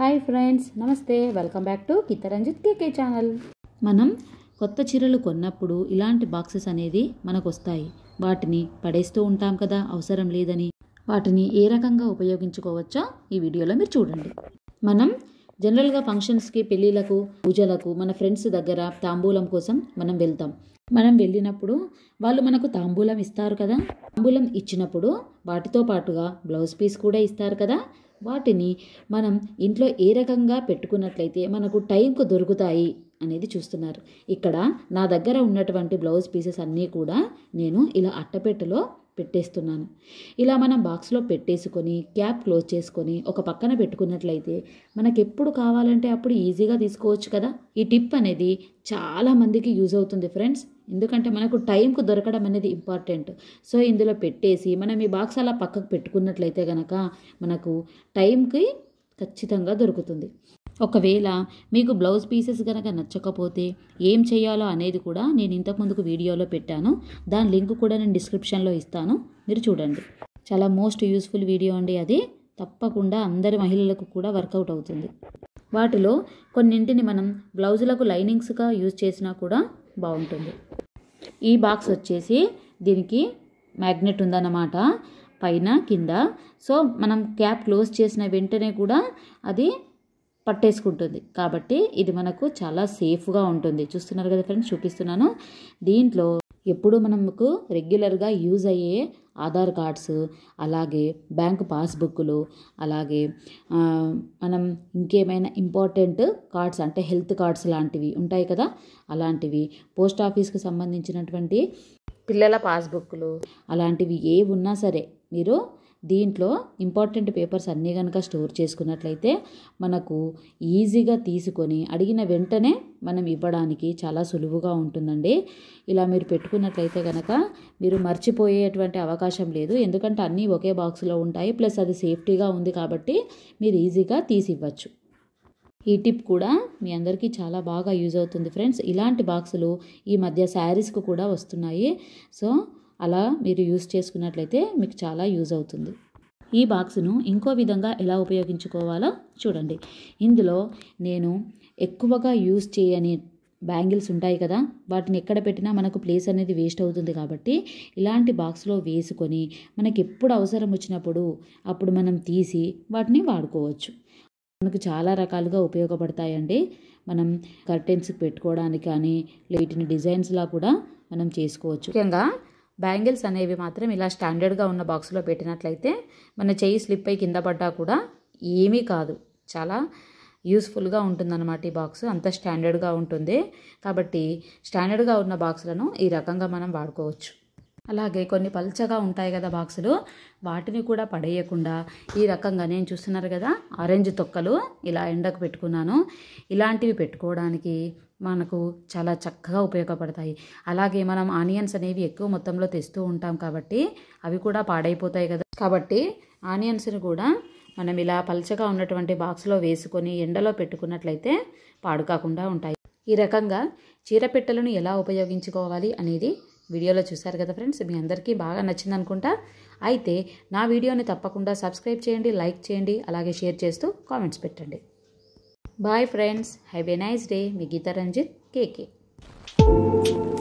hi friends నమస్తే welcome back to Kittaranjit KK channel మనం కొత్త చీరలు కొన్నప్పుడు ఇలాంటి బాక్సెస్ అనేది మనకు వస్తాయి వాటిని పడేస్తూ ఉంటాం కదా అవసరం లేదని వాటిని ఏ రకంగా ఉపయోగించుకోవచ్చో ఈ వీడియోలో మీరు చూడండి మనం జనరల్గా ఫంక్షన్స్కి పెళ్ళిళ్ళకు పూజలకు మన ఫ్రెండ్స్ దగ్గర తాంబూలం కోసం మనం వెళ్తాం మనం వెళ్ళినప్పుడు వాళ్ళు మనకు తాంబూలం ఇస్తారు కదా తాంబూలం ఇచ్చినప్పుడు వాటితో పాటుగా బ్లౌజ్ పీస్ కూడా ఇస్తారు కదా వాటిని మనం ఇంట్లో ఏ రకంగా పెట్టుకున్నట్లయితే మనకు టైంకు దొరుకుతాయి అనేది చూస్తున్నారు ఇక్కడ నా దగ్గర ఉన్నటువంటి బ్లౌజ్ పీసెస్ అన్నీ కూడా నేను ఇలా అట్టపెట్టెలో పెట్టేస్తున్నాను ఇలా మనం బాక్స్లో పెట్టేసుకొని క్యాప్ క్లోజ్ చేసుకొని ఒక పక్కన పెట్టుకున్నట్లయితే మనకి ఎప్పుడు కావాలంటే అప్పుడు ఈజీగా తీసుకోవచ్చు కదా ఈ టిప్ అనేది చాలామందికి యూజ్ అవుతుంది ఫ్రెండ్స్ ఎందుకంటే మనకు టైంకు దొరకడం అనేది ఇంపార్టెంట్ సో ఇందులో పెట్టేసి మనం ఈ బాక్స్ అలా పక్కకు పెట్టుకున్నట్లయితే కనుక మనకు టైంకి ఖచ్చితంగా దొరుకుతుంది ఒకవేళ మీకు బ్లౌజ్ పీసెస్ కనుక నచ్చకపోతే ఏం చేయాలో అనేది కూడా నేను ఇంతకుముందుకు వీడియోలో పెట్టాను దాని లింక్ కూడా నేను డిస్క్రిప్షన్లో ఇస్తాను మీరు చూడండి చాలా మోస్ట్ యూస్ఫుల్ వీడియో అండి అది తప్పకుండా అందరి మహిళలకు కూడా వర్కౌట్ అవుతుంది వాటిలో కొన్నింటిని మనం బ్లౌజులకు లైనింగ్స్గా యూజ్ చేసినా కూడా బాగుంటుంది ఈ బాక్స్ వచ్చేసి దీనికి మ్యాగ్నెట్ ఉందన్నమాట పైన కింద సో మనం క్యాప్ క్లోజ్ చేసిన వెంటనే కూడా అది పట్టేసుకుంటుంది కాబట్టి ఇది మనకు చాలా సేఫ్గా ఉంటుంది చూస్తున్నారు కదా ఫ్రెండ్స్ చూపిస్తున్నాను దీంట్లో ఎప్పుడు మనకు రెగ్యులర్గా యూజ్ అయ్యే ఆధార్ కార్డ్స్ అలాగే బ్యాంక్ పాస్బుక్లు అలాగే మనం ఇంకేమైనా ఇంపార్టెంట్ కార్డ్స్ అంటే హెల్త్ కార్డ్స్ లాంటివి ఉంటాయి కదా అలాంటివి పోస్ట్ ఆఫీస్కి సంబంధించినటువంటి పిల్లల పాస్బుక్లు అలాంటివి ఏ ఉన్నా సరే మీరు దీంట్లో ఇంపార్టెంట్ పేపర్స్ అన్నీ కనుక స్టోర్ చేసుకున్నట్లయితే మనకు ఈజీగా తీసుకొని అడిగిన వెంటనే మనం ఇవ్వడానికి చాలా సులువుగా ఉంటుందండి ఇలా మీరు పెట్టుకున్నట్లయితే కనుక మీరు మర్చిపోయేటువంటి అవకాశం లేదు ఎందుకంటే అన్నీ ఒకే బాక్స్లో ఉంటాయి ప్లస్ అది సేఫ్టీగా ఉంది కాబట్టి మీరు ఈజీగా తీసి ఇవ్వచ్చు ఈ టిప్ కూడా మీ అందరికీ చాలా బాగా యూజ్ అవుతుంది ఫ్రెండ్స్ ఇలాంటి బాక్సులు ఈ మధ్య శారీస్కు కూడా వస్తున్నాయి సో అలా మీరు యూస్ చేసుకున్నట్లయితే మీకు చాలా యూజ్ అవుతుంది ఈ బాక్స్ను ఇంకో విధంగా ఎలా ఉపయోగించుకోవాలో చూడండి ఇందులో నేను ఎక్కువగా యూజ్ చేయని బ్యాంగిల్స్ ఉంటాయి కదా వాటిని ఎక్కడ పెట్టినా మనకు ప్లేస్ అనేది వేస్ట్ అవుతుంది కాబట్టి ఇలాంటి బాక్స్లో వేసుకొని మనకి ఎప్పుడు అవసరం వచ్చినప్పుడు అప్పుడు మనం తీసి వాటిని వాడుకోవచ్చు మనకు చాలా రకాలుగా ఉపయోగపడతాయండి మనం కర్టెన్స్ పెట్టుకోవడానికి కానీ లేటిన డిజైన్స్లా కూడా మనం చేసుకోవచ్చు ముఖ్యంగా బ్యాంగిల్స్ అనేవి మాత్రం ఇలా స్టాండర్డ్గా ఉన్న బాక్స్లో పెట్టినట్లయితే మన చెయ్యి స్లిప్ అయి కింద పడ్డా కూడా ఏమీ కాదు చాలా యూస్ఫుల్గా ఉంటుందన్నమాట ఈ బాక్స్ అంత స్టాండర్డ్గా ఉంటుంది కాబట్టి స్టాండర్డ్గా ఉన్న బాక్సులను ఈ రకంగా మనం వాడుకోవచ్చు అలాగే కొన్ని పల్చగా ఉంటాయి కదా బాక్సులు వాటిని కూడా పడేయకుండా ఈ రకంగా నేను చూస్తున్నారు కదా ఆరెంజ్ తొక్కలు ఇలా ఎండకు పెట్టుకున్నాను ఇలాంటివి పెట్టుకోవడానికి మనకు చాలా చక్కగా ఉపయోగపడతాయి అలాగే మనం ఆనియన్స్ అనేవి ఎక్కువ మొత్తంలో తెస్తూ ఉంటాం కాబట్టి అవి కూడా పాడైపోతాయి కదా కాబట్టి ఆనియన్స్ని కూడా మనం ఇలా పలచగా ఉన్నటువంటి బాక్స్లో వేసుకొని ఎండలో పెట్టుకున్నట్లయితే పాడు కాకుండా ఉంటాయి ఈ రకంగా చీరపెట్టెలను ఎలా ఉపయోగించుకోవాలి అనేది వీడియోలో చూశారు కదా ఫ్రెండ్స్ మీ అందరికీ బాగా నచ్చింది అనుకుంటా అయితే నా వీడియోని తప్పకుండా సబ్స్క్రైబ్ చేయండి లైక్ చేయండి అలాగే షేర్ చేస్తూ కామెంట్స్ పెట్టండి bye friends have a nice day मैं गीता रंजित के के